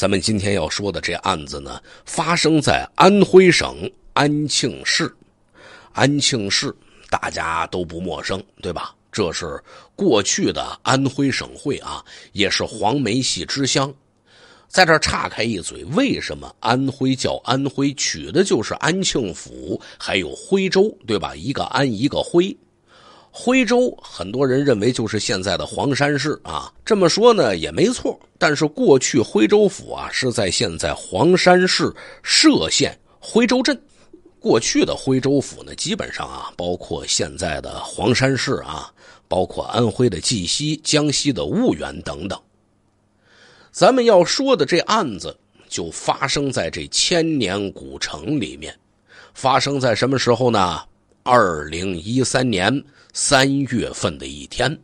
咱们今天要说的这案子呢，发生在安徽省安庆市。安庆市大家都不陌生，对吧？这是过去的安徽省会啊，也是黄梅戏之乡。在这岔开一嘴，为什么安徽叫安徽？取的就是安庆府，还有徽州，对吧？一个安，一个徽。徽州很多人认为就是现在的黄山市啊，这么说呢也没错。但是过去徽州府啊是在现在黄山市歙县徽州镇，过去的徽州府呢基本上啊包括现在的黄山市啊，包括安徽的绩溪、江西的婺源等等。咱们要说的这案子就发生在这千年古城里面，发生在什么时候呢？二零一三年。三月份的一天，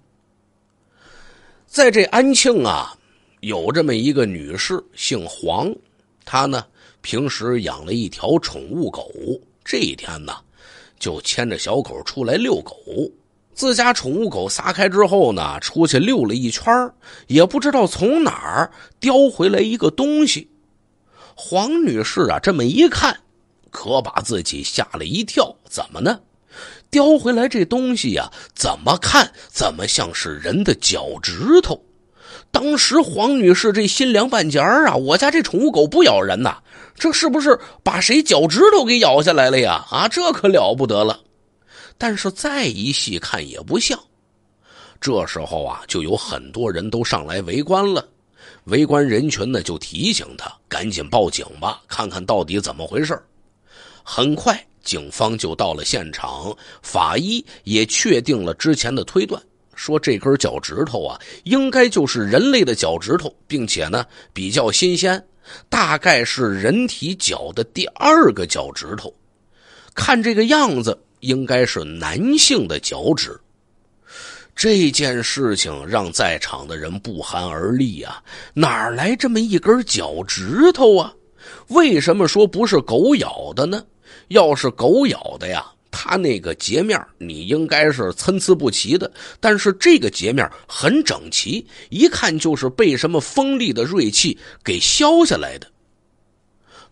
在这安庆啊，有这么一个女士，姓黄，她呢平时养了一条宠物狗。这一天呢，就牵着小狗出来遛狗。自家宠物狗撒开之后呢，出去溜了一圈也不知道从哪儿叼回来一个东西。黄女士啊，这么一看，可把自己吓了一跳。怎么呢？叼回来这东西呀，怎么看怎么像是人的脚趾头。当时黄女士这心凉半截儿啊，我家这宠物狗不咬人呐，这是不是把谁脚趾头给咬下来了呀？啊，这可了不得了。但是再一细看也不像。这时候啊，就有很多人都上来围观了。围观人群呢，就提醒他赶紧报警吧，看看到底怎么回事儿。很快。警方就到了现场，法医也确定了之前的推断，说这根脚趾头啊，应该就是人类的脚趾头，并且呢比较新鲜，大概是人体脚的第二个脚趾头。看这个样子，应该是男性的脚趾。这件事情让在场的人不寒而栗啊！哪来这么一根脚趾头啊？为什么说不是狗咬的呢？要是狗咬的呀，它那个截面你应该是参差不齐的，但是这个截面很整齐，一看就是被什么锋利的锐器给削下来的。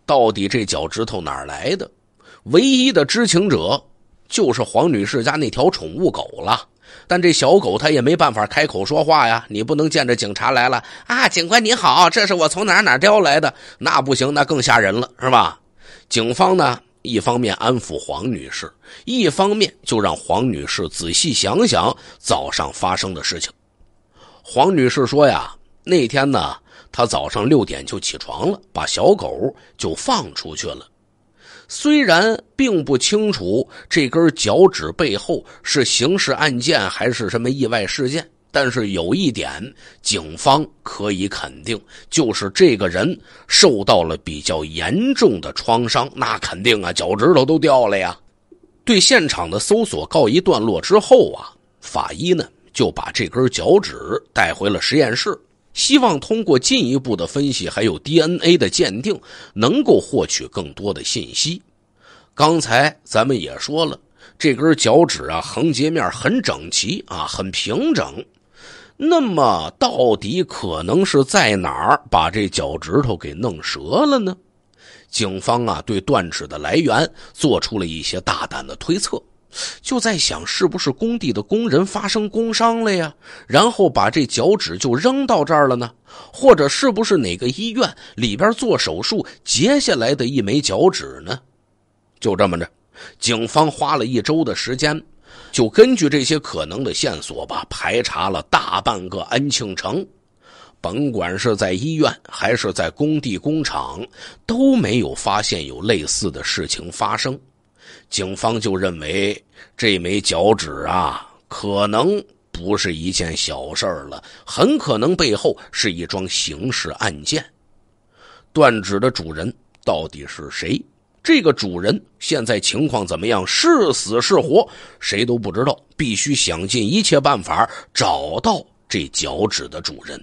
到底这脚趾头哪来的？唯一的知情者就是黄女士家那条宠物狗了，但这小狗它也没办法开口说话呀，你不能见着警察来了啊，警官你好，这是我从哪哪叼来的，那不行，那更吓人了，是吧？警方呢？一方面安抚黄女士，一方面就让黄女士仔细想想早上发生的事情。黄女士说呀：“那天呢，她早上六点就起床了，把小狗就放出去了。虽然并不清楚这根脚趾背后是刑事案件还是什么意外事件。”但是有一点，警方可以肯定，就是这个人受到了比较严重的创伤，那肯定啊，脚趾头都掉了呀。对现场的搜索告一段落之后啊，法医呢就把这根脚趾带回了实验室，希望通过进一步的分析，还有 DNA 的鉴定，能够获取更多的信息。刚才咱们也说了，这根脚趾啊，横截面很整齐啊，很平整。那么，到底可能是在哪儿把这脚趾头给弄折了呢？警方啊，对断指的来源做出了一些大胆的推测，就在想是不是工地的工人发生工伤了呀，然后把这脚趾就扔到这儿了呢？或者是不是哪个医院里边做手术截下来的一枚脚趾呢？就这么着，警方花了一周的时间。就根据这些可能的线索吧，排查了大半个安庆城，甭管是在医院还是在工地、工厂，都没有发现有类似的事情发生。警方就认为这枚脚趾啊，可能不是一件小事了，很可能背后是一桩刑事案件。断指的主人到底是谁？这个主人现在情况怎么样？是死是活，谁都不知道。必须想尽一切办法找到这脚趾的主人。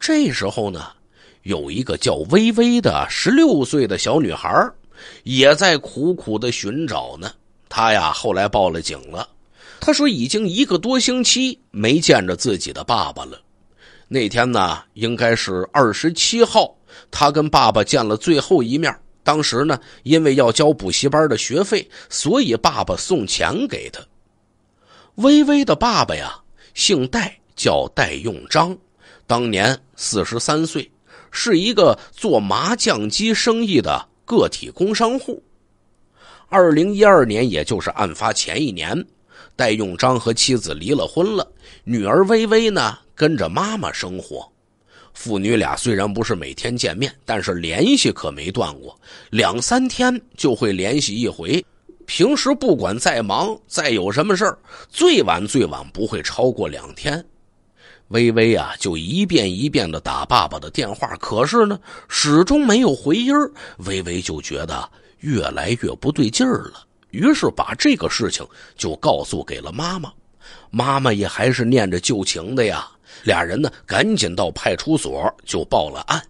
这时候呢，有一个叫微微的十六岁的小女孩，也在苦苦的寻找呢。她呀，后来报了警了。她说，已经一个多星期没见着自己的爸爸了。那天呢，应该是二十七号，她跟爸爸见了最后一面。当时呢，因为要交补习班的学费，所以爸爸送钱给他。微微的爸爸呀，姓戴，叫戴永章，当年四十三岁，是一个做麻将机生意的个体工商户。二零一二年，也就是案发前一年，戴永章和妻子离了婚了，女儿微微呢，跟着妈妈生活。父女俩虽然不是每天见面，但是联系可没断过，两三天就会联系一回。平时不管再忙再有什么事儿，最晚最晚不会超过两天。微微啊，就一遍一遍的打爸爸的电话，可是呢，始终没有回音薇微微就觉得越来越不对劲儿了，于是把这个事情就告诉给了妈妈。妈妈也还是念着旧情的呀。俩人呢，赶紧到派出所就报了案。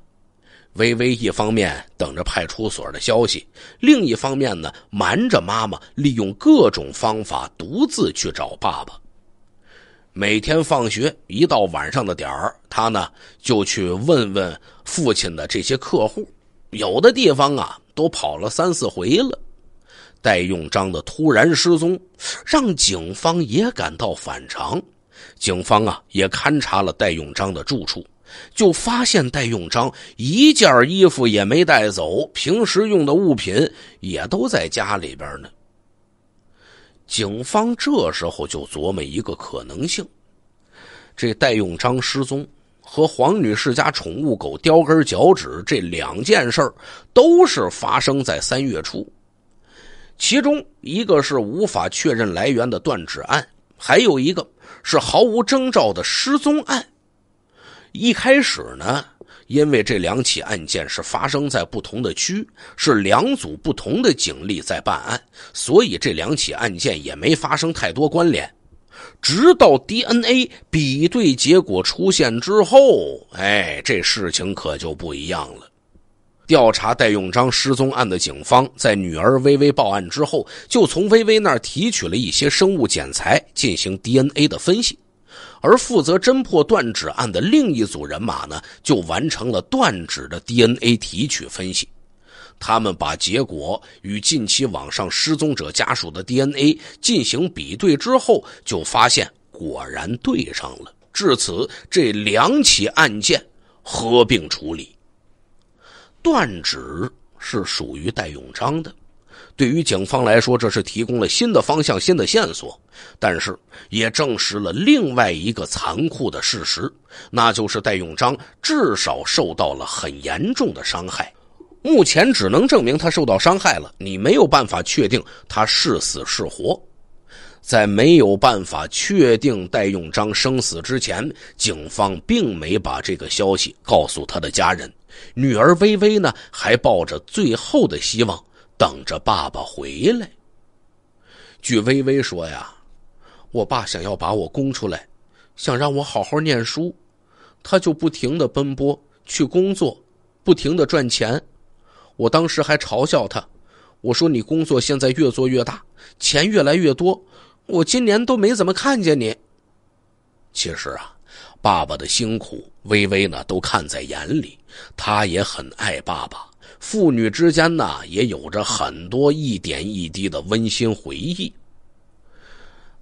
微微一方面等着派出所的消息，另一方面呢，瞒着妈妈，利用各种方法独自去找爸爸。每天放学一到晚上的点儿，他呢就去问问父亲的这些客户。有的地方啊，都跑了三四回了。戴用章的突然失踪，让警方也感到反常。警方啊，也勘察了戴永章的住处，就发现戴永章一件衣服也没带走，平时用的物品也都在家里边呢。警方这时候就琢磨一个可能性：这戴永章失踪和黄女士家宠物狗叼根脚趾这两件事儿，都是发生在三月初，其中一个是无法确认来源的断指案。还有一个是毫无征兆的失踪案。一开始呢，因为这两起案件是发生在不同的区，是两组不同的警力在办案，所以这两起案件也没发生太多关联。直到 DNA 比对结果出现之后，哎，这事情可就不一样了。调查戴永章失踪案的警方，在女儿薇薇报案之后，就从薇薇那儿提取了一些生物检材进行 DNA 的分析，而负责侦破断指案的另一组人马呢，就完成了断指的 DNA 提取分析。他们把结果与近期网上失踪者家属的 DNA 进行比对之后，就发现果然对上了。至此，这两起案件合并处理。断指是属于戴永章的，对于警方来说，这是提供了新的方向、新的线索，但是也证实了另外一个残酷的事实，那就是戴永章至少受到了很严重的伤害。目前只能证明他受到伤害了，你没有办法确定他是死是活。在没有办法确定戴永章生死之前，警方并没把这个消息告诉他的家人。女儿微微呢，还抱着最后的希望，等着爸爸回来。据微微说呀，我爸想要把我供出来，想让我好好念书，他就不停的奔波去工作，不停的赚钱。我当时还嘲笑他，我说你工作现在越做越大，钱越来越多，我今年都没怎么看见你。其实啊。爸爸的辛苦，微微呢都看在眼里，他也很爱爸爸。父女之间呢也有着很多一点一滴的温馨回忆。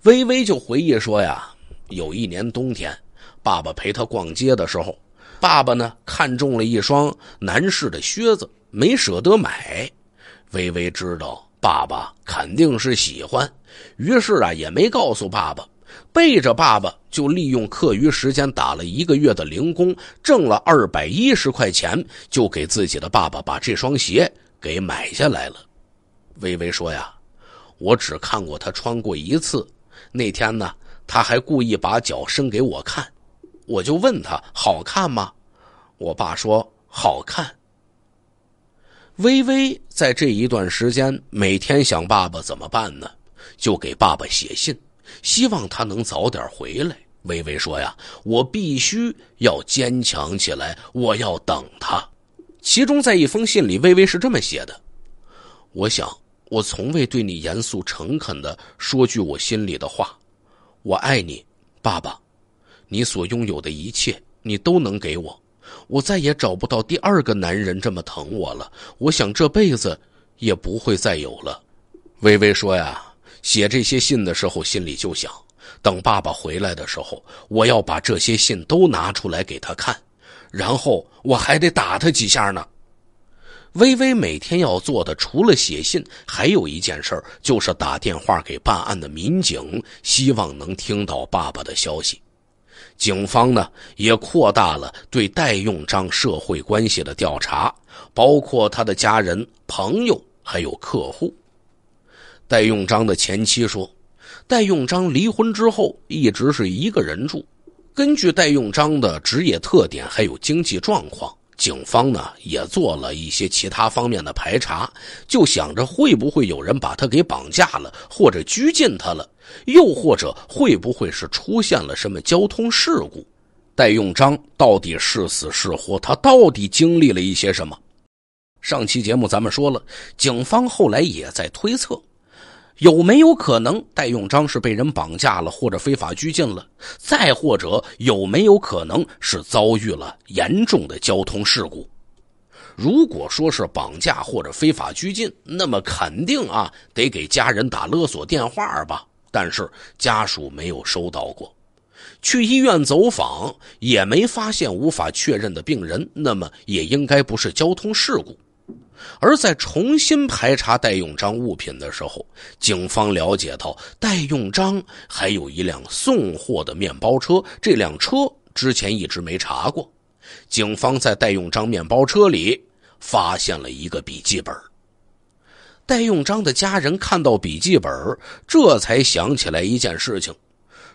微微就回忆说呀，有一年冬天，爸爸陪他逛街的时候，爸爸呢看中了一双男士的靴子，没舍得买。微微知道爸爸肯定是喜欢，于是啊也没告诉爸爸。背着爸爸，就利用课余时间打了一个月的零工，挣了二百一十块钱，就给自己的爸爸把这双鞋给买下来了。微微说：“呀，我只看过他穿过一次，那天呢，他还故意把脚伸给我看，我就问他好看吗？我爸说好看。”微微在这一段时间，每天想爸爸怎么办呢，就给爸爸写信。希望他能早点回来。微微说：“呀，我必须要坚强起来，我要等他。”其中在一封信里，微微是这么写的：“我想，我从未对你严肃诚恳地说句我心里的话。我爱你，爸爸，你所拥有的一切，你都能给我。我再也找不到第二个男人这么疼我了。我想这辈子也不会再有了。”微微说：“呀。”写这些信的时候，心里就想：等爸爸回来的时候，我要把这些信都拿出来给他看，然后我还得打他几下呢。微微每天要做的，除了写信，还有一件事就是打电话给办案的民警，希望能听到爸爸的消息。警方呢，也扩大了对代用章社会关系的调查，包括他的家人、朋友还有客户。戴用章的前妻说：“戴用章离婚之后一直是一个人住。根据戴用章的职业特点还有经济状况，警方呢也做了一些其他方面的排查，就想着会不会有人把他给绑架了，或者拘禁他了，又或者会不会是出现了什么交通事故？戴用章到底是死是活？他到底经历了一些什么？上期节目咱们说了，警方后来也在推测。”有没有可能戴永章是被人绑架了，或者非法拘禁了？再或者有没有可能是遭遇了严重的交通事故？如果说是绑架或者非法拘禁，那么肯定啊得给家人打勒索电话吧。但是家属没有收到过，去医院走访也没发现无法确认的病人，那么也应该不是交通事故。而在重新排查戴永章物品的时候，警方了解到戴永章还有一辆送货的面包车，这辆车之前一直没查过。警方在戴永章面包车里发现了一个笔记本。戴永章的家人看到笔记本，这才想起来一件事情：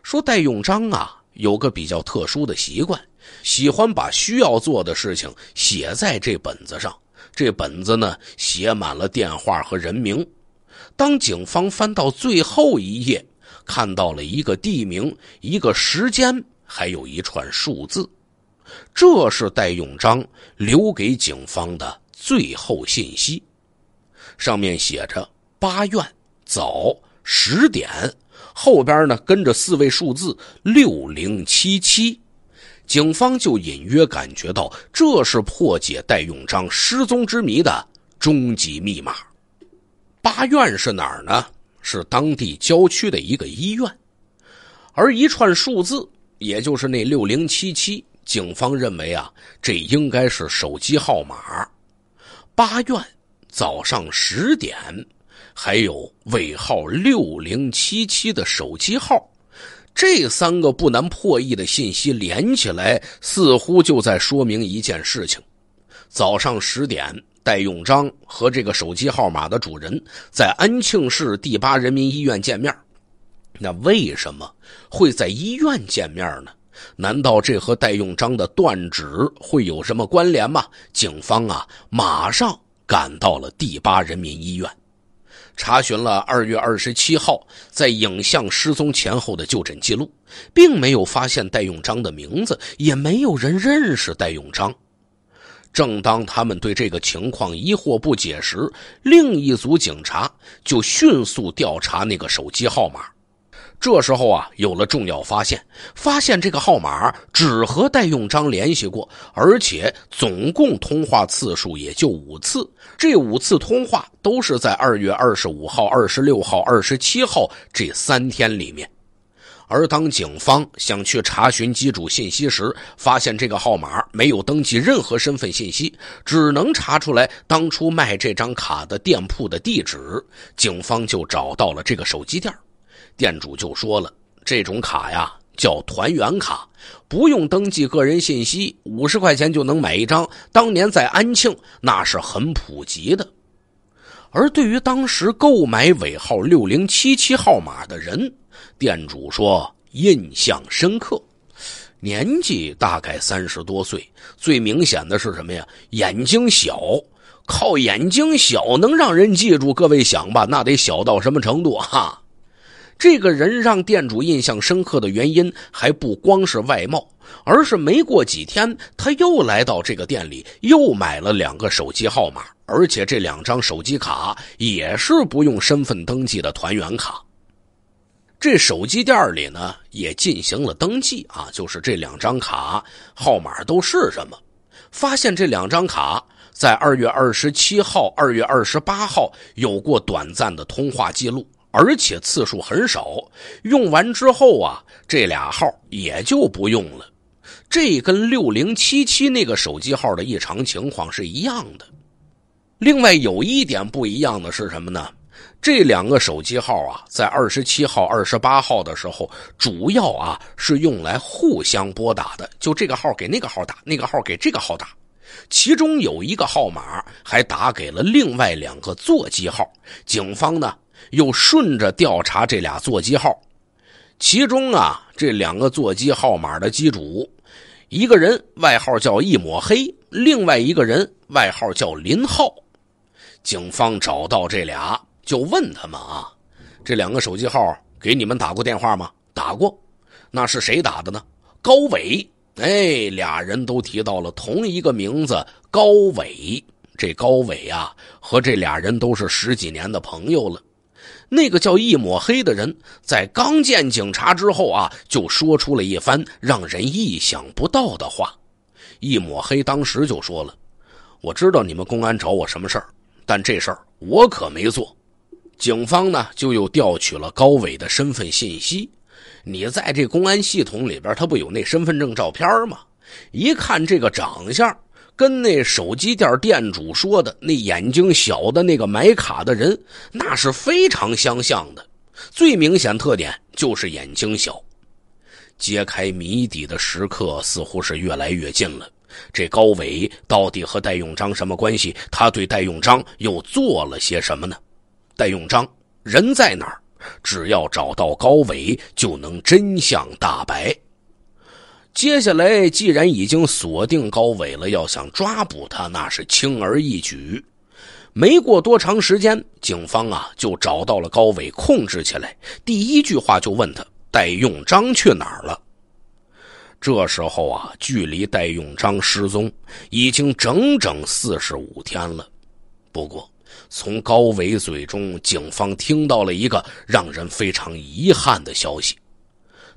说戴永章啊有个比较特殊的习惯，喜欢把需要做的事情写在这本子上。这本子呢，写满了电话和人名。当警方翻到最后一页，看到了一个地名、一个时间，还有一串数字。这是戴永章留给警方的最后信息，上面写着“八院早十点”，后边呢跟着四位数字“六零七七”。警方就隐约感觉到，这是破解戴永章失踪之谜的终极密码。八院是哪儿呢？是当地郊区的一个医院。而一串数字，也就是那六零七七，警方认为啊，这应该是手机号码。八院早上十点，还有尾号六零七七的手机号。这三个不难破译的信息连起来，似乎就在说明一件事情：早上十点，戴永章和这个手机号码的主人在安庆市第八人民医院见面。那为什么会在医院见面呢？难道这和戴永章的断指会有什么关联吗？警方啊，马上赶到了第八人民医院。查询了二月二十七号在影像失踪前后的就诊记录，并没有发现戴永章的名字，也没有人认识戴永章。正当他们对这个情况疑惑不解时，另一组警察就迅速调查那个手机号码。这时候啊，有了重要发现，发现这个号码只和戴永章联系过，而且总共通话次数也就五次。这五次通话都是在二月二十五号、二十六号、二十七号这三天里面。而当警方想去查询机主信息时，发现这个号码没有登记任何身份信息，只能查出来当初卖这张卡的店铺的地址。警方就找到了这个手机店，店主就说了：“这种卡呀。”叫团员卡，不用登记个人信息，五十块钱就能买一张。当年在安庆那是很普及的。而对于当时购买尾号六零七七号码的人，店主说印象深刻，年纪大概三十多岁。最明显的是什么呀？眼睛小，靠眼睛小能让人记住。各位想吧，那得小到什么程度啊？这个人让店主印象深刻的原因还不光是外貌，而是没过几天，他又来到这个店里，又买了两个手机号码，而且这两张手机卡也是不用身份登记的团员卡。这手机店里呢也进行了登记啊，就是这两张卡号码都是什么？发现这两张卡在二月二十七号、二月二十八号有过短暂的通话记录。而且次数很少，用完之后啊，这俩号也就不用了。这跟六零七七那个手机号的异常情况是一样的。另外有一点不一样的是什么呢？这两个手机号啊，在二十七号、二十八号的时候，主要啊是用来互相拨打的，就这个号给那个号打，那个号给这个号打。其中有一个号码还打给了另外两个座机号。警方呢？又顺着调查这俩座机号，其中啊这两个座机号码的机主，一个人外号叫一抹黑，另外一个人外号叫林浩。警方找到这俩，就问他们啊，这两个手机号给你们打过电话吗？打过，那是谁打的呢？高伟。哎，俩人都提到了同一个名字高伟。这高伟啊，和这俩人都是十几年的朋友了。那个叫一抹黑的人，在刚见警察之后啊，就说出了一番让人意想不到的话。一抹黑当时就说了：“我知道你们公安找我什么事儿，但这事儿我可没做。”警方呢就又调取了高伟的身份信息，你在这公安系统里边，他不有那身份证照片吗？一看这个长相。跟那手机店店主说的那眼睛小的那个买卡的人，那是非常相像的。最明显特点就是眼睛小。揭开谜底的时刻似乎是越来越近了。这高伟到底和戴永章什么关系？他对戴永章又做了些什么呢？戴永章人在哪儿？只要找到高伟，就能真相大白。接下来，既然已经锁定高伟了，要想抓捕他那是轻而易举。没过多长时间，警方啊就找到了高伟，控制起来。第一句话就问他：“戴永章去哪儿了？”这时候啊，距离戴永章失踪已经整整四十五天了。不过，从高伟嘴中，警方听到了一个让人非常遗憾的消息：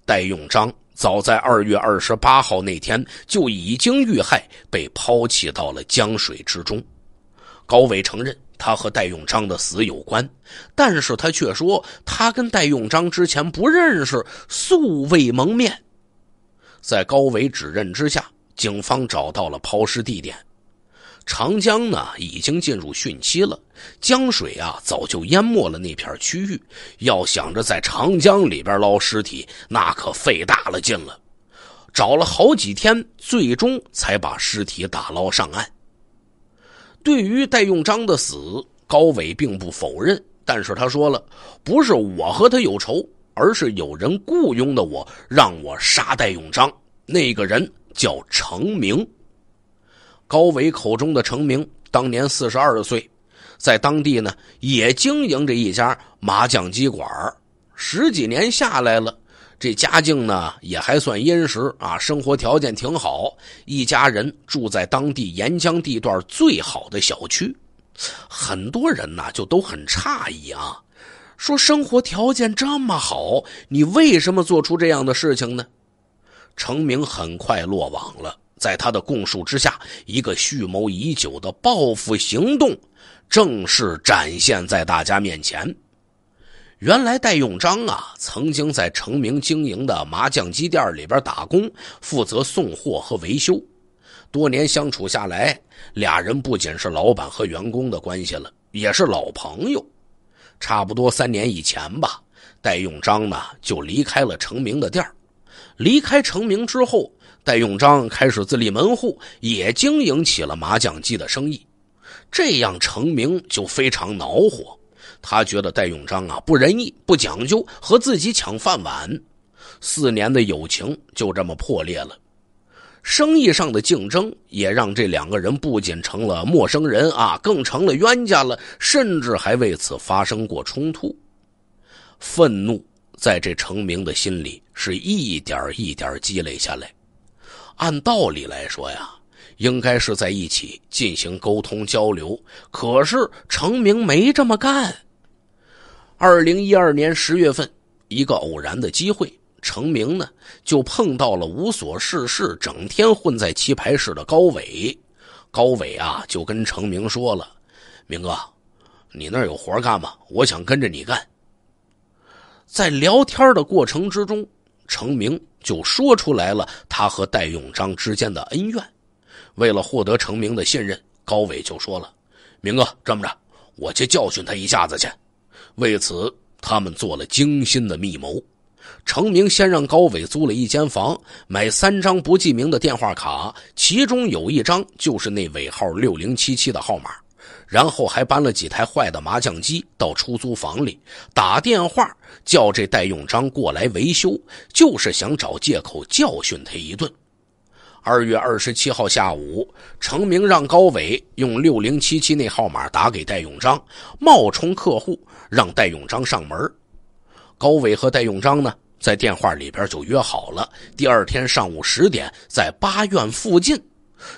戴永章。早在二月二十八号那天就已经遇害，被抛弃到了江水之中。高伟承认他和戴永章的死有关，但是他却说他跟戴永章之前不认识，素未蒙面。在高伟指认之下，警方找到了抛尸地点。长江呢已经进入汛期了，江水啊早就淹没了那片区域。要想着在长江里边捞尸体，那可费大了劲了。找了好几天，最终才把尸体打捞上岸。对于戴用章的死，高伟并不否认，但是他说了，不是我和他有仇，而是有人雇佣的我，让我杀戴用章。那个人叫程明。高伟口中的成名，当年四十二岁，在当地呢也经营着一家麻将机馆十几年下来了，这家境呢也还算殷实啊，生活条件挺好，一家人住在当地沿江地段最好的小区，很多人呢就都很诧异啊，说生活条件这么好，你为什么做出这样的事情呢？成名很快落网了。在他的供述之下，一个蓄谋已久的报复行动正式展现在大家面前。原来，戴永章啊，曾经在成明经营的麻将机店里边打工，负责送货和维修。多年相处下来，俩人不仅是老板和员工的关系了，也是老朋友。差不多三年以前吧，戴永章呢就离开了成明的店儿。离开成明之后。戴永章开始自立门户，也经营起了麻将机的生意，这样成名就非常恼火。他觉得戴永章啊不仁义、不讲究，和自己抢饭碗。四年的友情就这么破裂了，生意上的竞争也让这两个人不仅成了陌生人啊，更成了冤家了，甚至还为此发生过冲突。愤怒在这成名的心里是一点一点积累下来。按道理来说呀，应该是在一起进行沟通交流。可是程明没这么干。二零一二年十月份，一个偶然的机会，程明呢就碰到了无所事事、整天混在棋牌室的高伟。高伟啊就跟程明说了：“明哥，你那有活干吗？我想跟着你干。”在聊天的过程之中，成明。就说出来了，他和戴永章之间的恩怨。为了获得程明的信任，高伟就说了：“明哥，这么着，我去教训他一下子去。”为此，他们做了精心的密谋。程明先让高伟租了一间房，买三张不记名的电话卡，其中有一张就是那尾号六零七七的号码。然后还搬了几台坏的麻将机到出租房里，打电话叫这戴永章过来维修，就是想找借口教训他一顿。二月二十七号下午，程明让高伟用六零七七那号码打给戴永章，冒充客户让戴永章上门。高伟和戴永章呢，在电话里边就约好了，第二天上午十点在八院附近。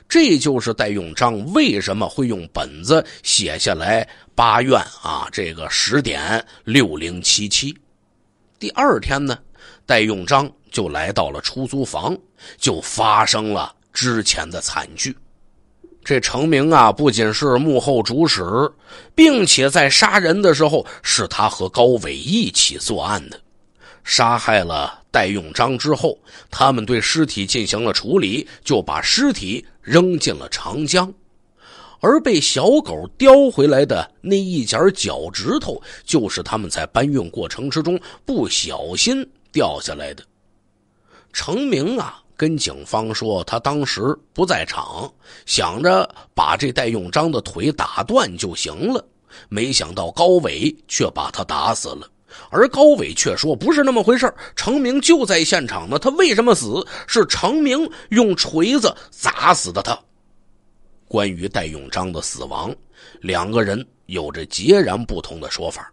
这就是戴永章为什么会用本子写下来八院啊这个十点六零七七。第二天呢，戴永章就来到了出租房，就发生了之前的惨剧。这成明啊，不仅是幕后主使，并且在杀人的时候是他和高伟一起作案的，杀害了。戴永章之后，他们对尸体进行了处理，就把尸体扔进了长江。而被小狗叼回来的那一截脚趾头，就是他们在搬运过程之中不小心掉下来的。程明啊，跟警方说他当时不在场，想着把这戴永章的腿打断就行了，没想到高伟却把他打死了。而高伟却说不是那么回事成明就在现场呢，他为什么死？是成明用锤子砸死的他。关于戴永章的死亡，两个人有着截然不同的说法。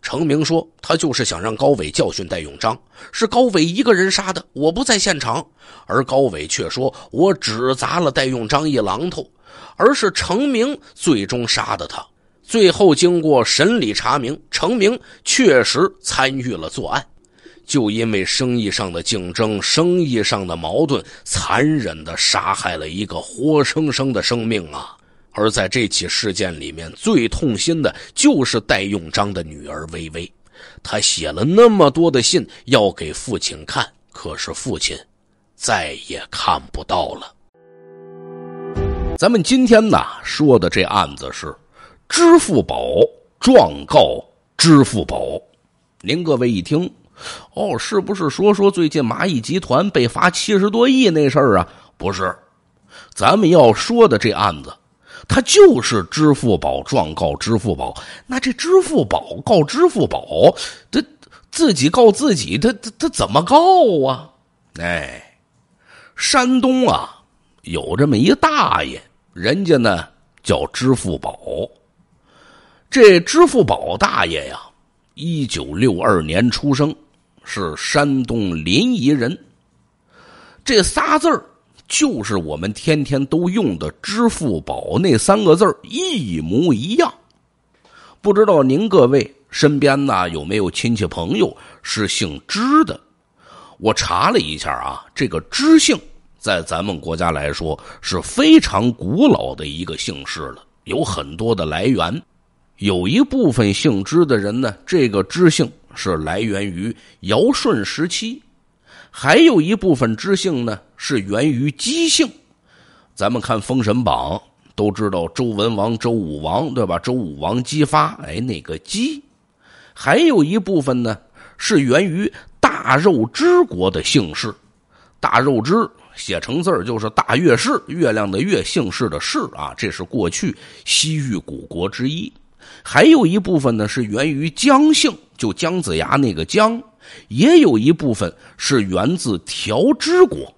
成明说他就是想让高伟教训戴永章，是高伟一个人杀的，我不在现场。而高伟却说，我只砸了戴永章一榔头，而是成明最终杀的他。最后经过审理查明，程明确实参与了作案，就因为生意上的竞争、生意上的矛盾，残忍的杀害了一个活生生的生命啊！而在这起事件里面，最痛心的就是戴永章的女儿微微，她写了那么多的信要给父亲看，可是父亲再也看不到了。咱们今天呢说的这案子是。支付宝状告支付宝，您各位一听，哦，是不是说说最近蚂蚁集团被罚七十多亿那事儿啊？不是，咱们要说的这案子，他就是支付宝状告支付宝。那这支付宝告支付宝，他自己告自己，他他他怎么告啊？哎，山东啊，有这么一大爷，人家呢叫支付宝。这支付宝大爷呀，一九六二年出生，是山东临沂人。这仨字儿就是我们天天都用的“支付宝”那三个字儿，一模一样。不知道您各位身边呢有没有亲戚朋友是姓支的？我查了一下啊，这个支姓在咱们国家来说是非常古老的一个姓氏了，有很多的来源。有一部分姓支的人呢，这个支姓是来源于尧舜时期；还有一部分支姓呢是源于姬姓。咱们看《封神榜》，都知道周文王、周武王，对吧？周武王姬发，哎，那个姬；还有一部分呢是源于大肉之国的姓氏，大肉之写成字儿就是大月氏，月亮的月，姓氏的氏啊，这是过去西域古国之一。还有一部分呢是源于姜姓，就姜子牙那个姜；也有一部分是源自调之国，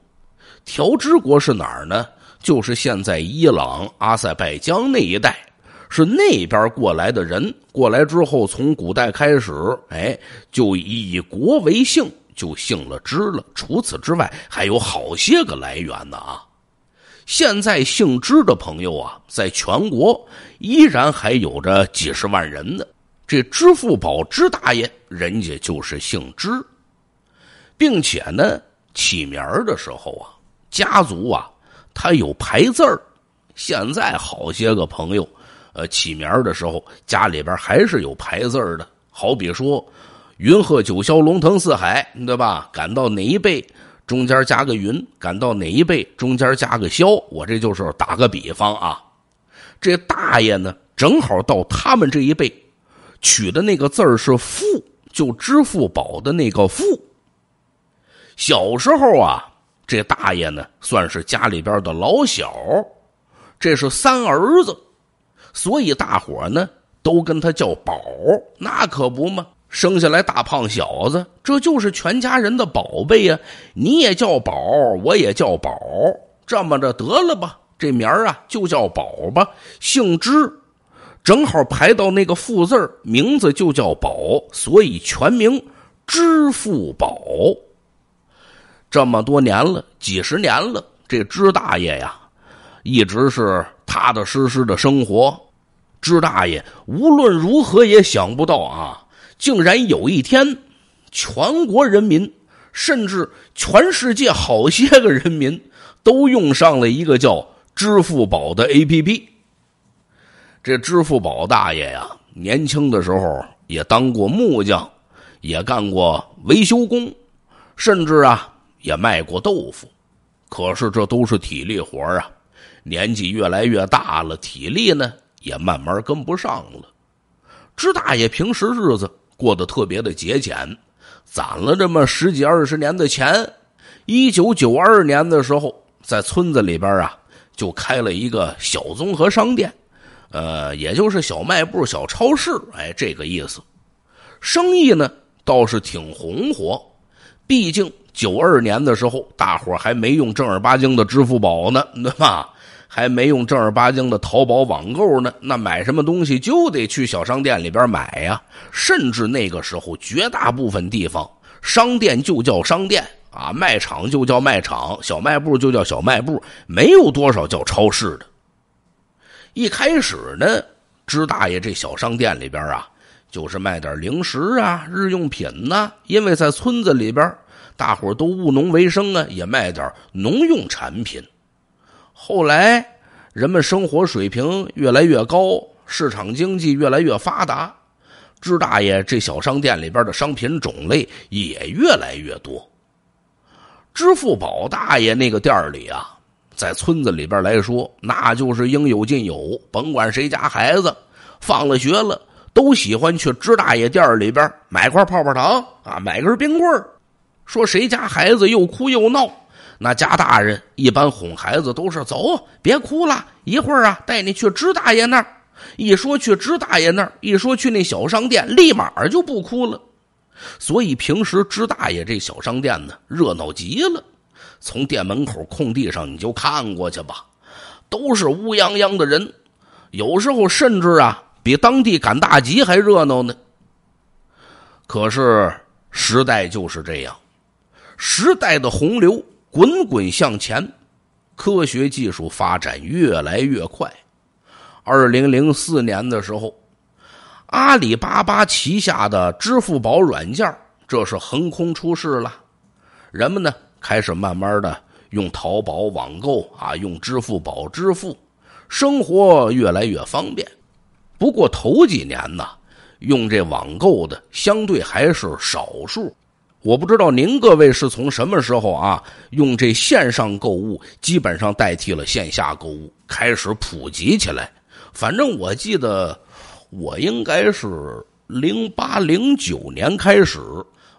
调之国是哪儿呢？就是现在伊朗阿塞拜疆那一带，是那边过来的人过来之后，从古代开始，哎，就以国为姓，就姓了之了。除此之外，还有好些个来源呢啊。现在姓支的朋友啊，在全国依然还有着几十万人呢。这支付宝支大爷，人家就是姓支，并且呢，起名的时候啊，家族啊，他有排字儿。现在好些个朋友，呃，起名的时候家里边还是有排字儿的。好比说，云鹤九霄，龙腾四海，对吧？赶到哪一辈？中间加个云，赶到哪一辈中间加个肖，我这就是打个比方啊。这大爷呢，正好到他们这一辈，取的那个字儿是付，就支付宝的那个付。小时候啊，这大爷呢算是家里边的老小，这是三儿子，所以大伙呢都跟他叫宝，那可不嘛。生下来大胖小子，这就是全家人的宝贝呀！你也叫宝，我也叫宝，这么着得了吧？这名儿啊，就叫宝吧，姓支，正好排到那个“副字名字就叫宝，所以全名支付宝。这么多年了，几十年了，这支大爷呀，一直是踏踏实实的生活。支大爷无论如何也想不到啊。竟然有一天，全国人民，甚至全世界好些个人民，都用上了一个叫支付宝的 APP。这支付宝大爷呀，年轻的时候也当过木匠，也干过维修工，甚至啊也卖过豆腐。可是这都是体力活啊，年纪越来越大了，体力呢也慢慢跟不上了。支大爷平时日子。过得特别的节俭，攒了这么十几二十年的钱。一九九二年的时候，在村子里边啊，就开了一个小综合商店，呃，也就是小卖部、小超市，哎，这个意思。生意呢倒是挺红火，毕竟九二年的时候，大伙还没用正儿八经的支付宝呢，对吧？还没用正儿八经的淘宝网购呢，那买什么东西就得去小商店里边买呀。甚至那个时候，绝大部分地方商店就叫商店啊，卖场就叫卖场，小卖部就叫小卖部，没有多少叫超市的。一开始呢，支大爷这小商店里边啊，就是卖点零食啊、日用品呢，因为在村子里边，大伙都务农为生啊，也卖点农用产品。后来，人们生活水平越来越高，市场经济越来越发达，支大爷这小商店里边的商品种类也越来越多。支付宝大爷那个店里啊，在村子里边来说，那就是应有尽有。甭管谁家孩子放了学了，都喜欢去支大爷店里边买块泡泡糖啊，买根冰棍说谁家孩子又哭又闹。那家大人一般哄孩子都是走，别哭了一会儿啊，带你去支大爷那儿。一说去支大爷那儿，一说去那小商店，立马就不哭了。所以平时支大爷这小商店呢，热闹极了。从店门口空地上你就看过去吧，都是乌泱泱的人。有时候甚至啊，比当地赶大集还热闹呢。可是时代就是这样，时代的洪流。滚滚向前，科学技术发展越来越快。二零零四年的时候，阿里巴巴旗下的支付宝软件，这是横空出世了。人们呢，开始慢慢的用淘宝网购啊，用支付宝支付，生活越来越方便。不过头几年呢，用这网购的相对还是少数。我不知道您各位是从什么时候啊用这线上购物基本上代替了线下购物开始普及起来。反正我记得，我应该是零八零九年开始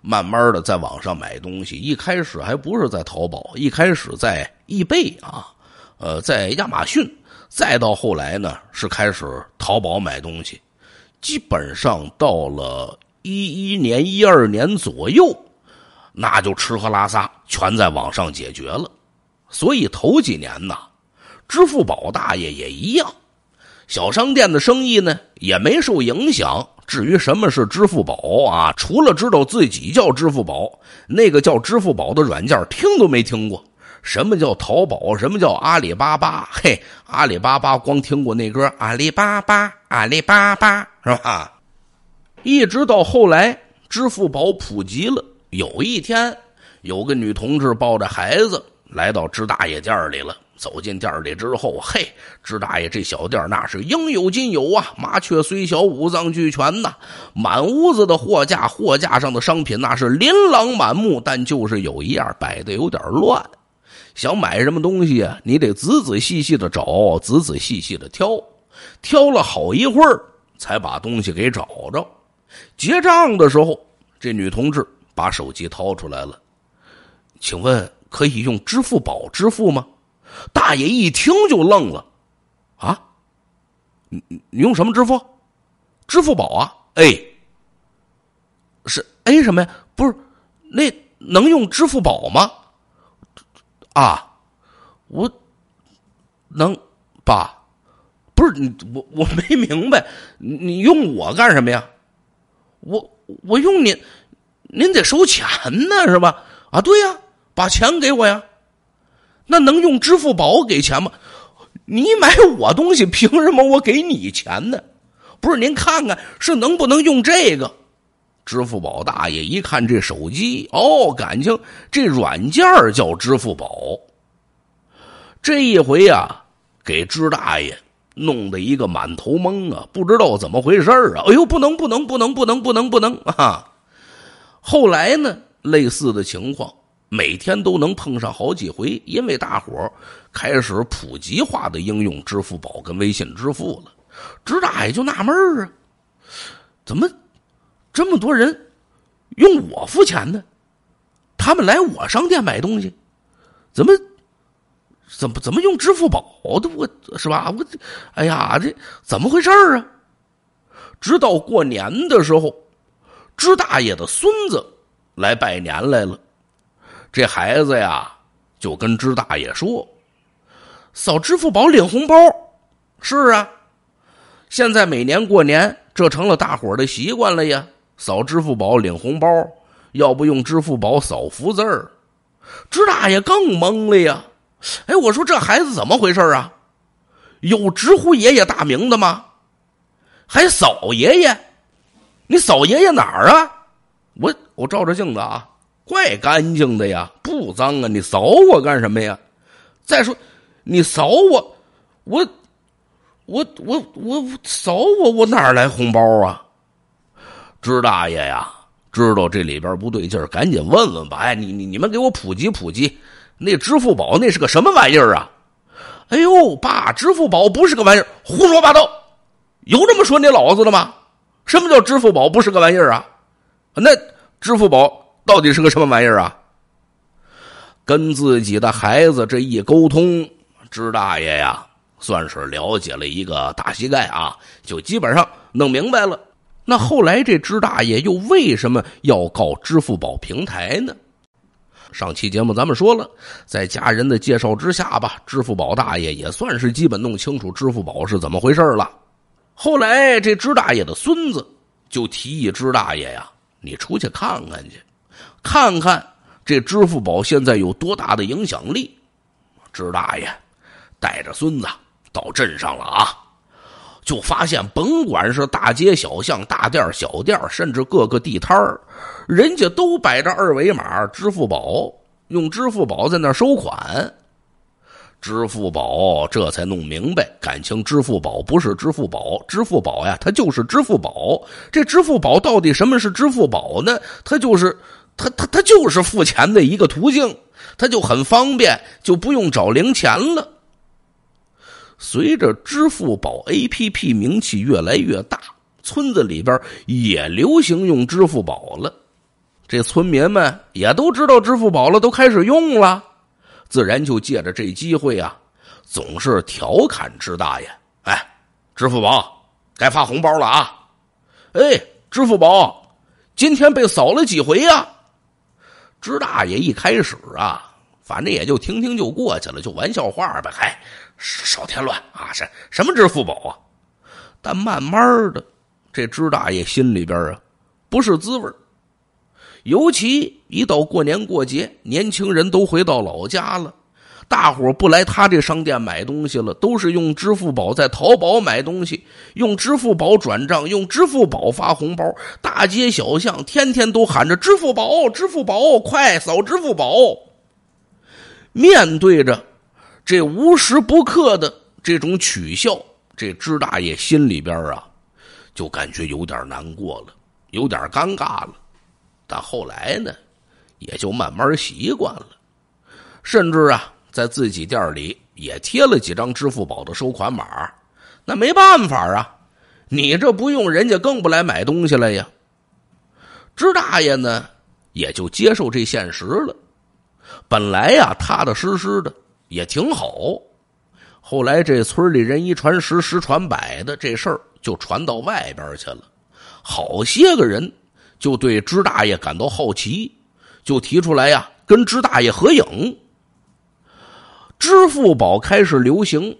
慢慢的在网上买东西。一开始还不是在淘宝，一开始在易贝啊，呃，在亚马逊，再到后来呢是开始淘宝买东西。基本上到了一一年一二年左右。那就吃喝拉撒全在网上解决了，所以头几年呢，支付宝大爷也一样，小商店的生意呢也没受影响。至于什么是支付宝啊，除了知道自己叫支付宝，那个叫支付宝的软件听都没听过。什么叫淘宝？什么叫阿里巴巴？嘿，阿里巴巴光听过那歌《阿里巴巴阿里巴巴》是吧？一直到后来，支付宝普及了。有一天，有个女同志抱着孩子来到支大爷店里了。走进店里之后，嘿，支大爷这小店那是应有尽有啊！麻雀虽小，五脏俱全呐。满屋子的货架，货架上的商品那是琳琅满目。但就是有一样摆的有点乱，想买什么东西啊？你得仔仔细细的找，仔仔细细的挑。挑了好一会儿，才把东西给找着。结账的时候，这女同志。把手机掏出来了，请问可以用支付宝支付吗？大爷一听就愣了，啊，你你用什么支付？支付宝啊？哎，是哎什么呀？不是，那能用支付宝吗？啊，我能爸？不是你我我没明白，你用我干什么呀？我我用你。您得收钱呢，是吧？啊，对呀，把钱给我呀。那能用支付宝给钱吗？你买我东西，凭什么我给你钱呢？不是，您看看，是能不能用这个？支付宝大爷一看这手机，哦，感情这软件叫支付宝。这一回啊，给支大爷弄的一个满头懵啊，不知道怎么回事啊。哎呦，不能，不能，不能，不能，不能，不能啊！后来呢，类似的情况每天都能碰上好几回，因为大伙开始普及化的应用支付宝跟微信支付了。执大爷就纳闷啊，怎么这么多人用我付钱呢？他们来我商店买东西，怎么怎么怎么用支付宝的？我是吧？我哎呀，这怎么回事啊？直到过年的时候。支大爷的孙子来拜年来了，这孩子呀，就跟支大爷说：“扫支付宝领红包。”是啊，现在每年过年，这成了大伙的习惯了呀。扫支付宝领红包，要不用支付宝扫福字儿，支大爷更懵了呀。哎，我说这孩子怎么回事啊？有直呼爷爷大名的吗？还扫爷爷？你扫爷爷哪儿啊？我我照着镜子啊，怪干净的呀，不脏啊！你扫我干什么呀？再说，你扫我，我，我我我扫我，我哪来红包啊？支大爷呀，知道这里边不对劲儿，赶紧问问吧！哎，你你你们给我普及普及，那支付宝那是个什么玩意儿啊？哎呦，爸，支付宝不是个玩意儿，胡说八道，有这么说你老子的吗？什么叫支付宝不是个玩意儿啊？那支付宝到底是个什么玩意儿啊？跟自己的孩子这一沟通，支大爷呀，算是了解了一个大膝盖啊，就基本上弄明白了。那后来这支大爷又为什么要告支付宝平台呢？上期节目咱们说了，在家人的介绍之下吧，支付宝大爷也算是基本弄清楚支付宝是怎么回事了。后来，这支大爷的孙子就提议支大爷呀：“你出去看看去，看看这支付宝现在有多大的影响力。”支大爷带着孙子到镇上了啊，就发现甭管是大街小巷、大店小店，甚至各个地摊儿，人家都摆着二维码，支付宝用支付宝在那收款。支付宝这才弄明白，感情支付宝不是支付宝，支付宝呀，它就是支付宝。这支付宝到底什么是支付宝呢？它就是，它它它就是付钱的一个途径，它就很方便，就不用找零钱了。随着支付宝 APP 名气越来越大，村子里边也流行用支付宝了，这村民们也都知道支付宝了，都开始用了。自然就借着这机会啊，总是调侃支大爷。哎，支付宝该发红包了啊！哎，支付宝今天被扫了几回呀？支大爷一开始啊，反正也就听听就过去了，就玩笑话呗。嗨，少添乱啊！什什么支付宝啊？但慢慢的，这支大爷心里边啊，不是滋味儿。尤其一到过年过节，年轻人都回到老家了，大伙不来他这商店买东西了，都是用支付宝在淘宝买东西，用支付宝转账，用支付宝发红包，大街小巷天天都喊着“支付宝，支付宝，快扫支付宝”。面对着这无时不刻的这种取笑，这支大爷心里边啊，就感觉有点难过了，有点尴尬了。但后来呢，也就慢慢习惯了，甚至啊，在自己店里也贴了几张支付宝的收款码。那没办法啊，你这不用，人家更不来买东西了呀。支大爷呢，也就接受这现实了。本来呀，踏踏实实的也挺好。后来这村里人一传十，十传百的，这事儿就传到外边去了，好些个人。就对支大爷感到好奇，就提出来呀，跟支大爷合影。支付宝开始流行，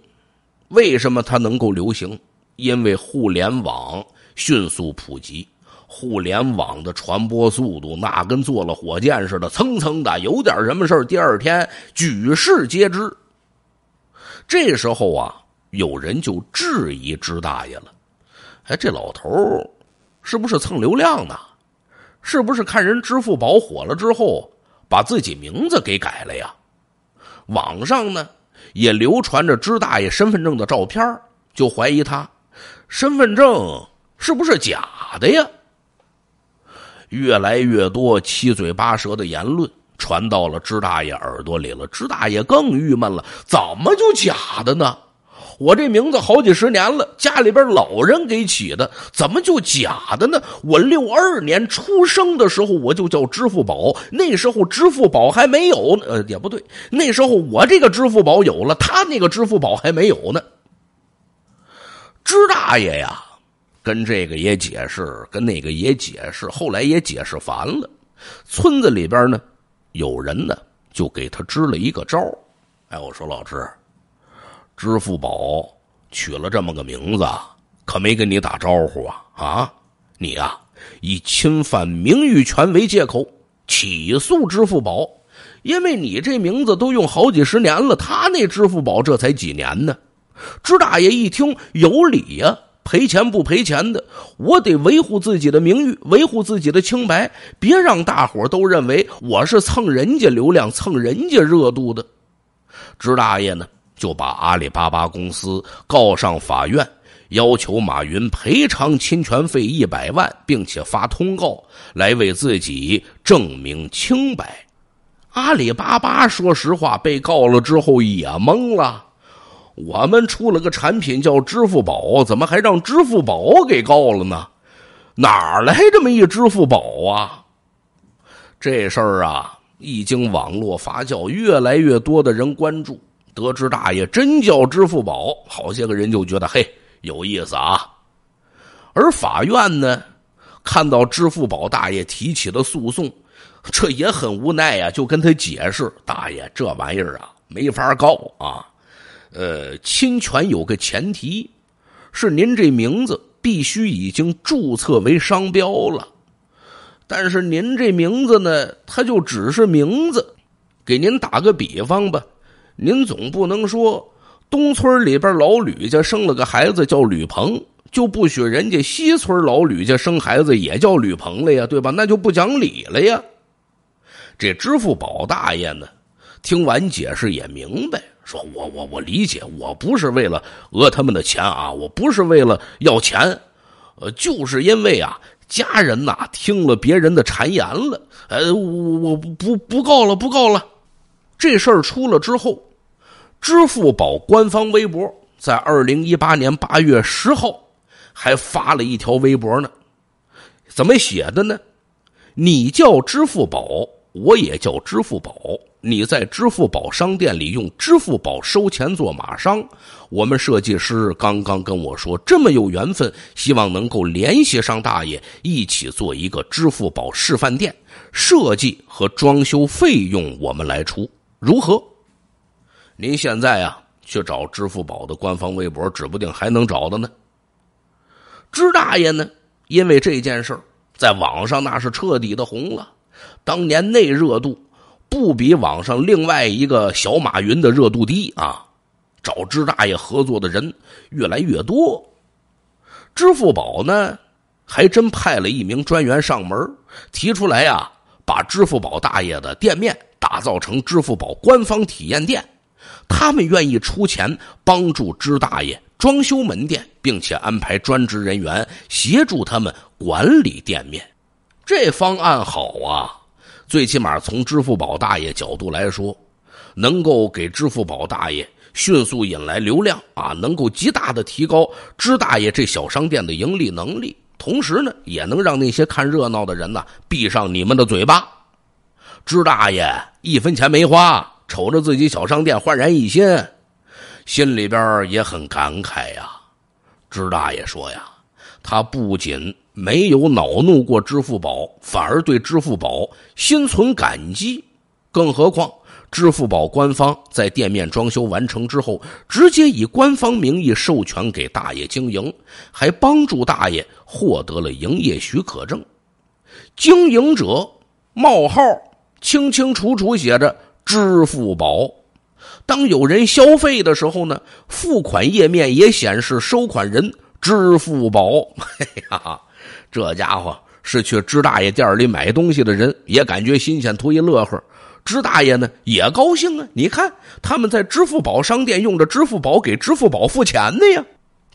为什么它能够流行？因为互联网迅速普及，互联网的传播速度那跟坐了火箭似的，蹭蹭的，有点什么事第二天举世皆知。这时候啊，有人就质疑支大爷了，哎，这老头是不是蹭流量呢？是不是看人支付宝火了之后，把自己名字给改了呀？网上呢也流传着支大爷身份证的照片，就怀疑他身份证是不是假的呀？越来越多七嘴八舌的言论传到了支大爷耳朵里了，支大爷更郁闷了，怎么就假的呢？我这名字好几十年了，家里边老人给起的，怎么就假的呢？我六二年出生的时候，我就叫支付宝，那时候支付宝还没有，呃，也不对，那时候我这个支付宝有了，他那个支付宝还没有呢。支大爷呀，跟这个也解释，跟那个也解释，后来也解释烦了，村子里边呢，有人呢就给他支了一个招哎，我说老支。支付宝取了这么个名字，可没跟你打招呼啊！啊，你呀，以侵犯名誉权为借口起诉支付宝，因为你这名字都用好几十年了，他那支付宝这才几年呢。支大爷一听有理呀，赔钱不赔钱的，我得维护自己的名誉，维护自己的清白，别让大伙都认为我是蹭人家流量、蹭人家热度的。支大爷呢？就把阿里巴巴公司告上法院，要求马云赔偿侵权费一百万，并且发通告来为自己证明清白。阿里巴巴说实话，被告了之后也懵了。我们出了个产品叫支付宝，怎么还让支付宝给告了呢？哪来这么一支付宝啊？这事儿啊，一经网络发酵，越来越多的人关注。得知大爷真叫支付宝，好些个人就觉得嘿有意思啊。而法院呢，看到支付宝大爷提起了诉讼，这也很无奈呀，就跟他解释：大爷，这玩意儿啊，没法告啊。呃，侵权有个前提，是您这名字必须已经注册为商标了。但是您这名字呢，它就只是名字。给您打个比方吧。您总不能说东村里边老吕家生了个孩子叫吕鹏，就不许人家西村老吕家生孩子也叫吕鹏了呀，对吧？那就不讲理了呀。这支付宝大爷呢，听完解释也明白，说我我我理解，我不是为了讹他们的钱啊，我不是为了要钱，呃，就是因为啊，家人呐听了别人的谗言了，呃，我我不不告了，不告了。这事儿出了之后，支付宝官方微博在二零一八年八月十号还发了一条微博呢。怎么写的呢？你叫支付宝，我也叫支付宝。你在支付宝商店里用支付宝收钱做马商。我们设计师刚刚跟我说，这么有缘分，希望能够联系上大爷，一起做一个支付宝示范店，设计和装修费用我们来出。如何？您现在啊，去找支付宝的官方微博，指不定还能找到呢。支大爷呢，因为这件事儿，在网上那是彻底的红了。当年那热度，不比网上另外一个小马云的热度低啊。找支大爷合作的人越来越多，支付宝呢，还真派了一名专员上门，提出来呀。把支付宝大爷的店面打造成支付宝官方体验店，他们愿意出钱帮助支大爷装修门店，并且安排专职人员协助他们管理店面。这方案好啊！最起码从支付宝大爷角度来说，能够给支付宝大爷迅速引来流量啊，能够极大的提高支大爷这小商店的盈利能力。同时呢，也能让那些看热闹的人呐闭上你们的嘴巴。支大爷一分钱没花，瞅着自己小商店焕然一新，心里边也很感慨呀。支大爷说呀，他不仅没有恼怒过支付宝，反而对支付宝心存感激。更何况。支付宝官方在店面装修完成之后，直接以官方名义授权给大爷经营，还帮助大爷获得了营业许可证。经营者冒号清清楚楚写着“支付宝”。当有人消费的时候呢，付款页面也显示收款人“支付宝”。哈哈，这家伙是去支大爷店里买东西的人，也感觉新鲜，图一乐呵。支大爷呢也高兴啊！你看，他们在支付宝商店用着支付宝给支付宝付钱的呀。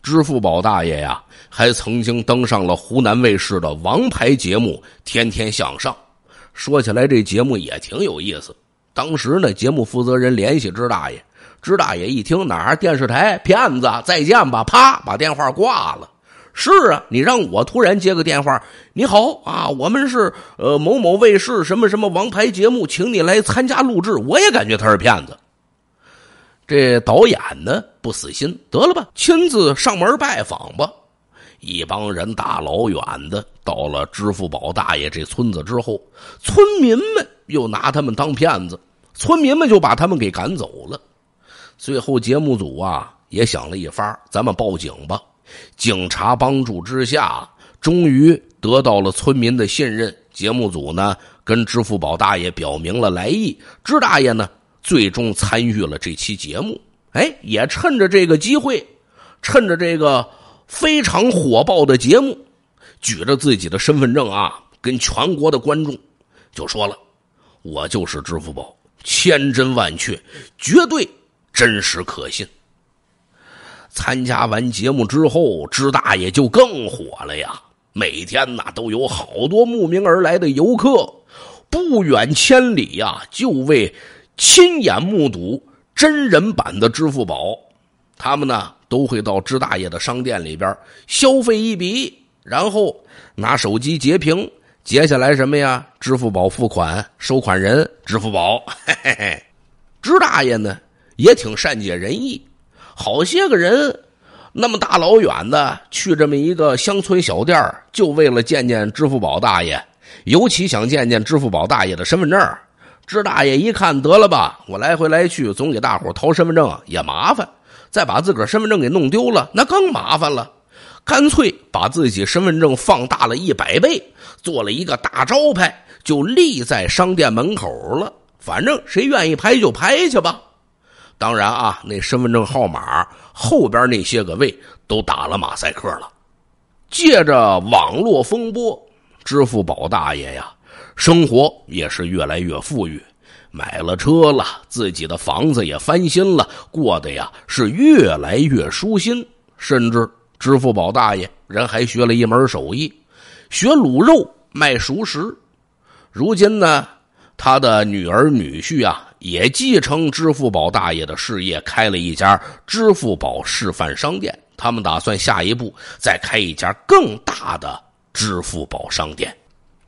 支付宝大爷呀，还曾经登上了湖南卫视的王牌节目《天天向上》。说起来，这节目也挺有意思。当时呢，节目负责人联系支大爷，支大爷一听哪儿电视台骗子，再见吧，啪，把电话挂了。是啊，你让我突然接个电话，你好啊，我们是呃某某卫视什么什么王牌节目，请你来参加录制。我也感觉他是骗子。这导演呢不死心，得了吧，亲自上门拜访吧。一帮人大老远的到了支付宝大爷这村子之后，村民们又拿他们当骗子，村民们就把他们给赶走了。最后节目组啊也想了一法，咱们报警吧。警察帮助之下，终于得到了村民的信任。节目组呢，跟支付宝大爷表明了来意，支大爷呢，最终参与了这期节目。哎，也趁着这个机会，趁着这个非常火爆的节目，举着自己的身份证啊，跟全国的观众就说了：“我就是支付宝，千真万确，绝对真实可信。”参加完节目之后，支大爷就更火了呀！每天呢都有好多慕名而来的游客，不远千里呀，就为亲眼目睹真人版的支付宝。他们呢都会到支大爷的商店里边消费一笔，然后拿手机截屏截下来什么呀？支付宝付款，收款人支付宝。嘿嘿嘿，支大爷呢也挺善解人意。好些个人，那么大老远的去这么一个乡村小店儿，就为了见见支付宝大爷，尤其想见见支付宝大爷的身份证。支大爷一看得了吧，我来回来去总给大伙掏身份证也麻烦，再把自个儿身份证给弄丢了，那更麻烦了。干脆把自己身份证放大了一百倍，做了一个大招牌，就立在商店门口了。反正谁愿意拍就拍去吧。当然啊，那身份证号码后边那些个位都打了马赛克了。借着网络风波，支付宝大爷呀，生活也是越来越富裕，买了车了，自己的房子也翻新了，过得呀是越来越舒心。甚至支付宝大爷人还学了一门手艺，学卤肉卖熟食。如今呢，他的女儿女婿啊。也继承支付宝大爷的事业，开了一家支付宝示范商店。他们打算下一步再开一家更大的支付宝商店。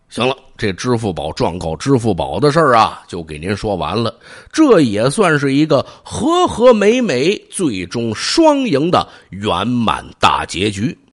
行了，这支付宝状告支付宝的事儿啊，就给您说完了。这也算是一个和和美美、最终双赢的圆满大结局。